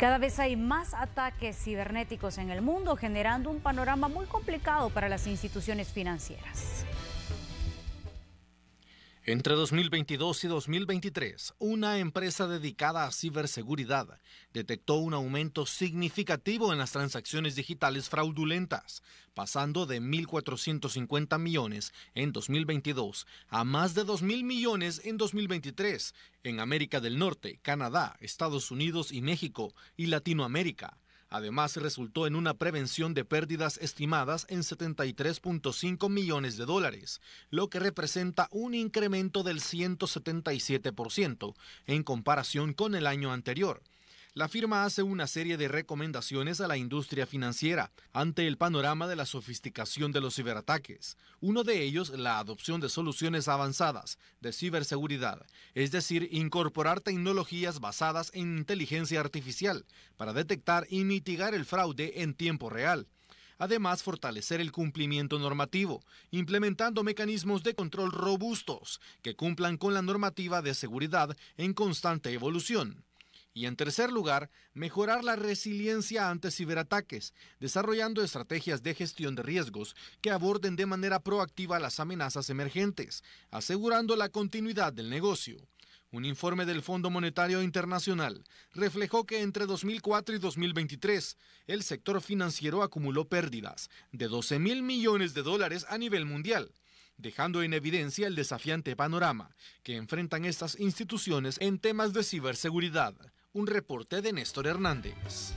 Cada vez hay más ataques cibernéticos en el mundo, generando un panorama muy complicado para las instituciones financieras. Entre 2022 y 2023, una empresa dedicada a ciberseguridad detectó un aumento significativo en las transacciones digitales fraudulentas, pasando de 1.450 millones en 2022 a más de 2.000 millones en 2023 en América del Norte, Canadá, Estados Unidos y México y Latinoamérica. Además, resultó en una prevención de pérdidas estimadas en 73.5 millones de dólares, lo que representa un incremento del 177% en comparación con el año anterior la firma hace una serie de recomendaciones a la industria financiera ante el panorama de la sofisticación de los ciberataques. Uno de ellos, la adopción de soluciones avanzadas de ciberseguridad, es decir, incorporar tecnologías basadas en inteligencia artificial para detectar y mitigar el fraude en tiempo real. Además, fortalecer el cumplimiento normativo, implementando mecanismos de control robustos que cumplan con la normativa de seguridad en constante evolución. Y en tercer lugar, mejorar la resiliencia ante ciberataques, desarrollando estrategias de gestión de riesgos que aborden de manera proactiva las amenazas emergentes, asegurando la continuidad del negocio. Un informe del Fondo Monetario Internacional reflejó que entre 2004 y 2023 el sector financiero acumuló pérdidas de 12 mil millones de dólares a nivel mundial, dejando en evidencia el desafiante panorama que enfrentan estas instituciones en temas de ciberseguridad. Un reporte de Néstor Hernández.